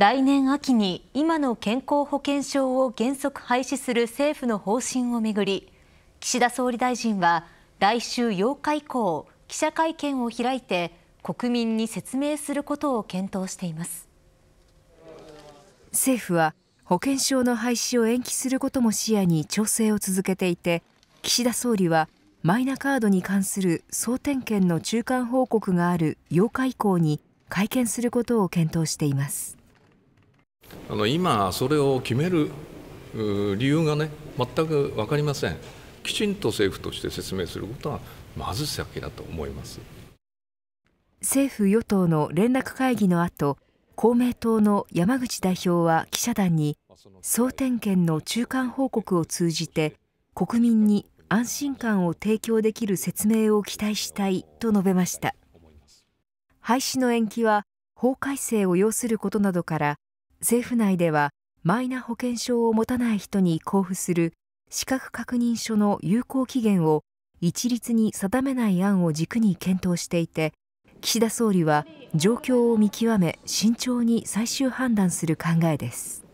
来年秋に今の健康保険証を原則廃止する政府の方針をめぐり岸田総理大臣は来週8日以降記者会見を開いて国民に説明することを検討しています政府は保険証の廃止を延期することも視野に調整を続けていて岸田総理はマイナカードに関する総点検の中間報告がある8日以降に会見することを検討しています。あの今、それを決める理由がね、全く分かりません。きちんと政府として説明することは、まず先だと思います政府・与党の連絡会議の後公明党の山口代表は記者団に総点検の中間報告を通じて国民に安心感を提供できる説明を期待したいと述べました廃止の延期は法改正を要することなどから政府内ではマイナ保険証を持たない人に交付する資格確認書の有効期限を一律に定めない案を軸に検討していて岸田総理は状況を見極め慎重に最終判断する考えです。